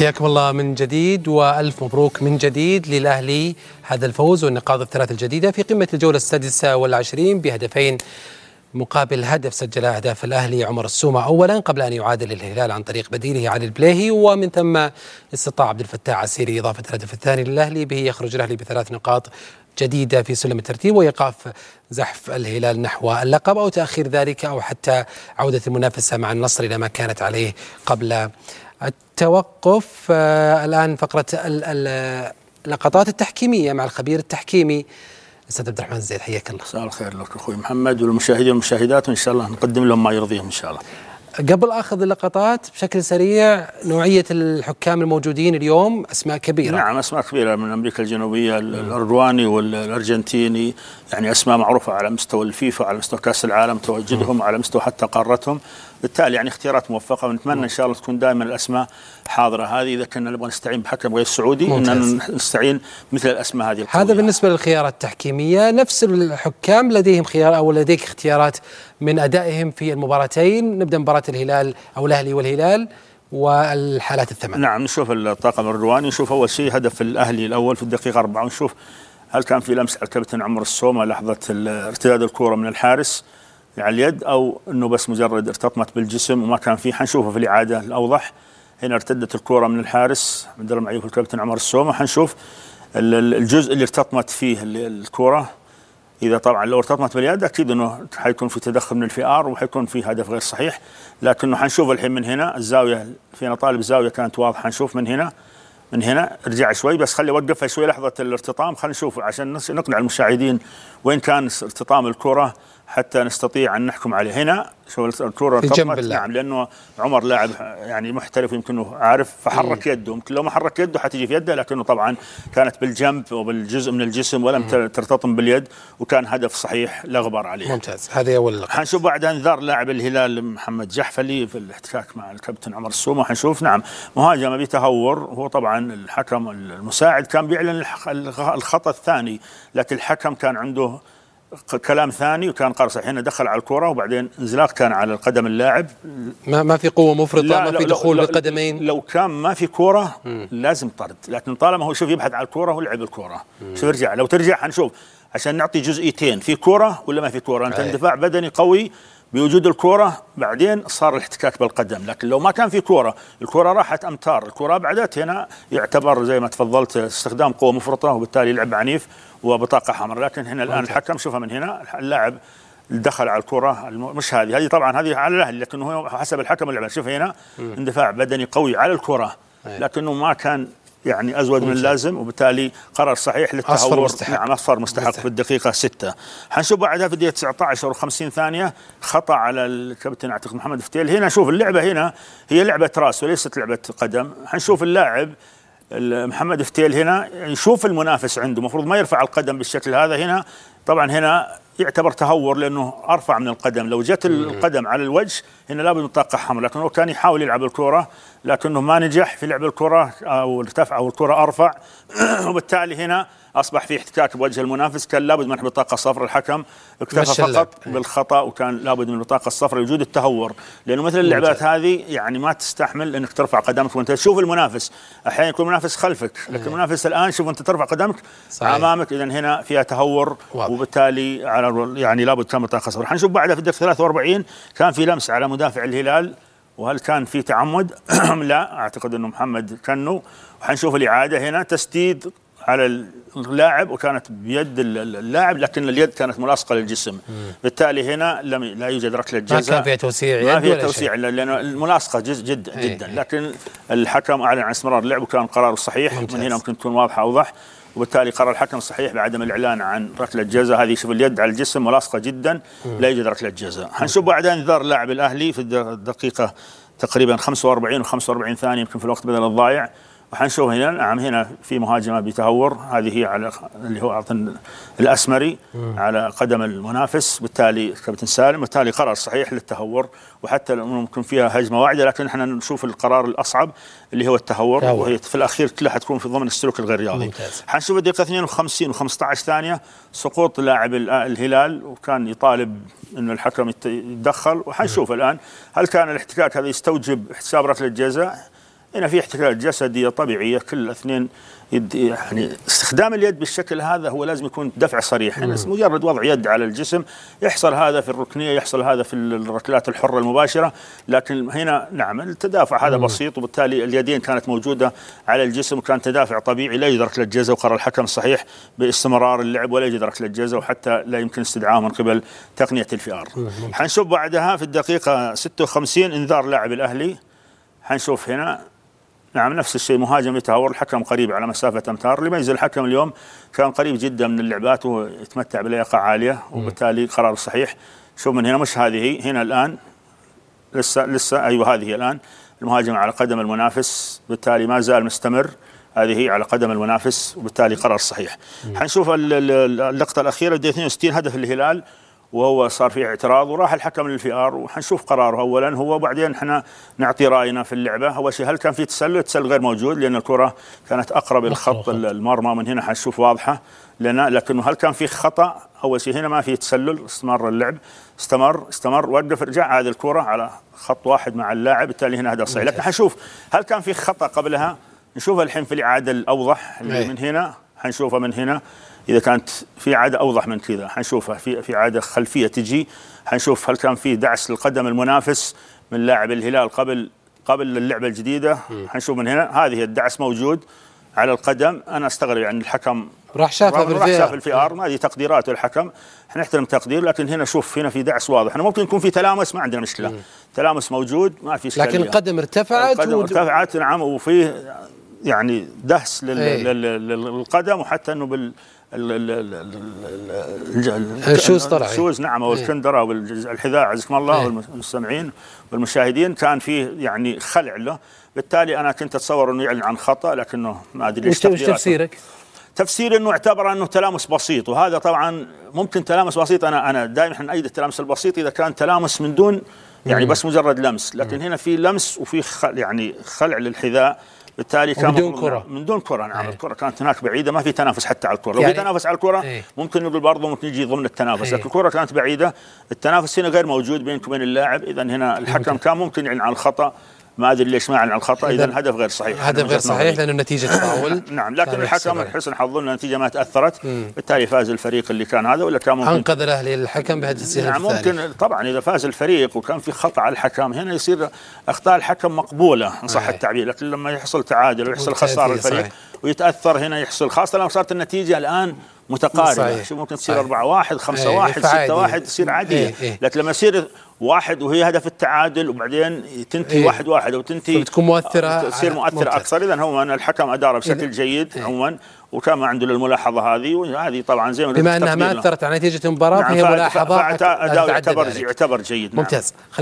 حياكم الله من جديد والف مبروك من جديد للاهلي هذا الفوز والنقاط الثلاث الجديده في قمه الجوله السادسه والعشرين بهدفين مقابل هدف سجل اهداف الاهلي عمر السومه اولا قبل ان يعادل الهلال عن طريق بديله علي البليهي ومن ثم استطاع عبد الفتاح عسيري اضافه الهدف الثاني للاهلي به يخرج الاهلي بثلاث نقاط جديده في سلم الترتيب ويقاف زحف الهلال نحو اللقب او تاخير ذلك او حتى عوده المنافسه مع النصر الى ما كانت عليه قبل التوقف آه، الان فقره اللقطات التحكيميه مع الخبير التحكيمي استاذ عبد الرحمن الزيد حياك الله. مساء الخير لك اخوي محمد والمشاهدين والمشاهدات وان شاء الله نقدم لهم ما يرضيهم ان شاء الله. قبل اخذ اللقطات بشكل سريع نوعيه الحكام الموجودين اليوم اسماء كبيره نعم اسماء كبيره من امريكا الجنوبيه الارجواني والارجنتيني يعني اسماء معروفه على مستوى الفيفا على مستوى كاس العالم تواجدهم على مستوى حتى قارتهم بالتالي يعني اختيارات موفقه ونتمنى ان شاء الله تكون دائما الاسماء حاضره هذه اذا كنا نبغى نستعين بحكم غير سعودي ان نستعين مثل الاسماء هذه القوية. هذا بالنسبه للخيارات التحكيميه نفس الحكام لديهم خيار او لديك اختيارات من ادائهم في المباراتين نبدا مباراه الهلال او الاهلي والهلال والحالات الثمان نعم نشوف الطاقم الرواني نشوف اول شيء هدف الاهلي الاول في الدقيقه 4 ونشوف هل كان في لمس على كابتن عمر السومه لحظه ارتداد الكوره من الحارس على اليد او انه بس مجرد ارتطمت بالجسم وما كان فيه حنشوفه في الاعاده الاوضح هنا ارتدت الكوره من الحارس الله معيوف الكابتن عمر السومه حنشوف الجزء اللي ارتطمت فيه الكوره اذا طبعا لو ارتطمت باليد اكيد انه حيكون في تدخل من الفي ار وحيكون في هدف غير صحيح لكنه حنشوف الحين من هنا الزاويه في طالب الزاويه كانت واضحه حنشوف من هنا من هنا ارجع شوي بس خلي اوقفها شوي لحظه الارتطام خلينا نشوف عشان نقنع المشاهدين وين كان ارتطام الكره حتى نستطيع ان نحكم عليه هنا الكره ارتطمت نعم لانه عمر لاعب يعني محترف يمكنه عارف فحرك إيه. يده يمكن لو ما حرك يده حتجي في يده لكنه طبعا كانت بالجنب وبالجزء من الجسم ولم مم. ترتطم باليد وكان هدف صحيح لا غبار عليه ممتاز هذه اول لقطه حنشوف بعد انذار لاعب الهلال محمد جحفلي في الاحتكاك مع الكابتن عمر السومه حنشوف نعم مهاجمه بتهور هو طبعا الحكم المساعد كان بيعلن الخطا الثاني لكن الحكم كان عنده كلام ثاني وكان قرص حين دخل على الكره وبعدين انزلاق كان على القدم اللاعب ما ما في قوه مفرطه ما في دخول لو بالقدمين لو كان ما في كوره لازم طرد لكن طالما هو شوف يبحث على الكوره ولعب الكوره شوف يرجع لو ترجع حنشوف عشان نعطي جزئيتين في كوره ولا ما في كوره انت اندفاع بدني قوي بوجود الكوره بعدين صار الاحتكاك بالقدم لكن لو ما كان في كوره الكوره راحت امتار الكوره بعدت هنا يعتبر زي ما تفضلت استخدام قوه مفرطه وبالتالي لعب عنيف وبطاقه حمراء لكن هنا الان الحكم شوفها من هنا اللاعب دخل على الكرة مش هذه هذه طبعا هذه على الاهلي لكن هو حسب الحكم اللعبة شوف هنا اندفاع بدني قوي على الكرة لكنه ما كان يعني ازود من اللازم وبالتالي قرار صحيح للتهور اصفر مستحق نعم اصفر مستحق, في الدقيقه 6 حنشوف بعدها في الدقيقه 19 و50 ثانيه خطا على الكابتن اعتقد محمد فتيل هنا شوف اللعبه هنا هي لعبه راس وليست لعبه قدم حنشوف اللاعب محمد فتيل هنا يشوف المنافس عنده المفروض ما يرفع القدم بالشكل هذا هنا طبعا هنا يعتبر تهور لانه ارفع من القدم لو جت القدم على الوجه هنا لابد من طاقه حمراء لكنه كان يحاول يلعب الكره لكنه ما نجح في لعب الكره او ارتفع او الكره ارفع وبالتالي هنا اصبح في احتكاك بوجه المنافس كان لابد من بطاقه الصفراء الحكم اكتفى فقط إيه. بالخطا وكان لابد من البطاقه الصفراء لوجود التهور لانه مثل اللعبات هذه يعني ما تستحمل انك ترفع قدمك وانت تشوف المنافس احيانا يكون المنافس خلفك لكن المنافس إيه. الان شوف انت ترفع قدمك صحيح. امامك اذا هنا فيها تهور واضح. وبالتالي على يعني لابد كان بطاقه صفراء حنشوف بعدها في الدقيقه 43 كان في لمس على مدافع الهلال وهل كان في تعمد؟ لا اعتقد انه محمد كنو وحنشوف الاعاده هنا تسديد على لاعب وكانت بيد اللاعب لكن اليد كانت ملاصقه للجسم مم. بالتالي هنا لم لا يوجد ركله جزاء ما كان فيها توسيع ما فيها توسيع لان الملاصقه جد إيه، جدا أي جدا أي لكن الحكم اعلن عن استمرار اللعب وكان قراره صحيح ممتاز. من هنا ممكن تكون واضحه اوضح وبالتالي قرار الحكم صحيح بعدم الاعلان عن ركله جزاء هذه شوف اليد على الجسم ملاصقه جدا مم. لا يوجد ركله جزاء حنشوف بعد انذار اللاعب الاهلي في الدقيقه تقريبا 45 و 45 ثانيه يمكن في الوقت بدل الضايع وحنشوف هنا نعم هنا في مهاجمه بتهور هذه هي على اللي هو الاسمري مم. على قدم المنافس بالتالي كابتن سالم بالتالي قرار صحيح للتهور وحتى ممكن فيها هجمه واعده لكن احنا نشوف القرار الاصعب اللي هو التهور تهور. وهي في الاخير كلها حتكون في ضمن السلوك الغير رياضي حنشوف الدقيقه 52 و15 ثانيه سقوط لاعب آه، الهلال وكان يطالب انه الحكم يتدخل وحنشوف الان هل كان الاحتكاك هذا يستوجب احتساب ركله جزاء هنا في احتكاك جسدية طبيعية كل اثنين يد يعني استخدام اليد بالشكل هذا هو لازم يكون دفع صريح يعني مجرد وضع يد على الجسم يحصل هذا في الركنية يحصل هذا في الركلات الحرة المباشرة لكن هنا نعم التدافع هذا مم. بسيط وبالتالي اليدين كانت موجودة على الجسم وكان تدافع طبيعي لا يجد ركله جزاء وقرر الحكم الصحيح باستمرار اللعب ولا يجد ركله جزاء وحتى لا يمكن استدعاه من قبل تقنية الفي ار حنشوف بعدها في الدقيقة 56 انذار لاعب الأهلي حنشوف هنا نعم نفس الشيء مهاجم يتهور الحكم قريب على مسافة أمتار لميز الحكم اليوم كان قريب جدا من اللعبات ويتمتع بلياقة عالية وبالتالي قرار صحيح شوف من هنا مش هذه هنا الآن لسه لسه أيوه هذه الآن المهاجم على قدم المنافس بالتالي ما زال مستمر هذه على قدم المنافس وبالتالي قرار صحيح حنشوف اللقطة الأخيرة دي 62 هدف الهلال وهو صار في اعتراض وراح الحكم للفئار وحنشوف قراره اولا هو وبعدين احنا نعطي راينا في اللعبه هو شيء هل كان في تسلل؟ تسلل غير موجود لان الكره كانت اقرب الخط المرمى من هنا حنشوف واضحه لنا لكنه هل كان في خطا؟ اول شيء هنا ما في تسلل استمر اللعب استمر استمر وقف رجع عاد الكره على خط واحد مع اللاعب بالتالي هنا هذا صحيح لكن حنشوف هل كان في خطا قبلها؟ نشوف الحين في الاعاده الاوضح اللي إيه. من هنا حنشوفها من هنا اذا كانت في عاده اوضح من كذا حنشوفها في في عاده خلفيه تجي حنشوف هل كان في دعس للقدم المنافس من لاعب الهلال قبل قبل اللعبه الجديده حنشوف من هنا هذه الدعس موجود على القدم انا استغرب يعني الحكم راح شافها بالفي راح شاف الفي ار هذه تقديرات الحكم احنا نحترم تقدير لكن هنا شوف هنا في دعس واضح احنا ممكن يكون في تلامس ما عندنا مشكله مم. تلامس موجود ما في اشكاليه لكن القدم ارتفعت القدم و... ارتفعت نعم وفيه يعني دهس إيه. لل... لل... للقدم وحتى انه بال الشوز طلع الشوز نعم او إيه. الكندره والحذاء عزكم الله إيه. والمستمعين والمشاهدين كان فيه يعني خلع له بالتالي انا كنت اتصور انه يعلن عن خطا لكنه ما ادري ايش تفسيرك؟ تفسير انه اعتبر انه تلامس بسيط وهذا طبعا ممكن تلامس بسيط انا انا دائما احنا نأيد التلامس البسيط اذا كان تلامس من دون يعني بس مجرد لمس لكن هنا في لمس وفي خل يعني خلع للحذاء بالتالي كان بدون كره من دون كره نعم ايه. الكره كانت هناك بعيده ما في تنافس حتى على الكره لو يعني في تنافس على الكره ايه. ممكن نقول برضه ممكن يجي ضمن التنافس ايه. لكن الكره كانت بعيده التنافس هنا غير موجود بينك وبين اللاعب اذا هنا الحكم ممكن. كان ممكن يعلن عن الخطا ما ادري ليش ما عن الخطا اذا هدف غير صحيح هدف غير صحيح لانه النتيجه تفاول نعم لكن الحكم حسن حظه النتيجه ما تاثرت بالتالي فاز الفريق اللي كان هذا ولا كان ممكن انقذ الاهلي الحكم بهدف نعم ممكن طبعا اذا فاز الفريق وكان في خطا على الحكم هنا يصير اخطاء الحكم مقبوله ان صح التعبير لكن لما يحصل تعادل ويحصل خساره الفريق صحيح. ويتاثر هنا يحصل خاصه لو صارت النتيجه الان متقاربه صحيح. شو ممكن تصير 4 1 5 1 6 1 تصير عاديه ايه ايه. لكن لما يصير واحد وهي هدف التعادل وبعدين تنتهي ايه. واحد واحد او تنتهي بتكون مؤثره آه، تصير مؤثره اكثر اذا هو أن الحكم اداره بشكل ايه. جيد ايه. عموما وكان ما عنده الملاحظه هذه وهذه طبعا زي ما بما انها ما اثرت على نتيجه المباراه نعم هي ملاحظه اداء يعتبر يعتبر جيد نعم. ممتاز نعم.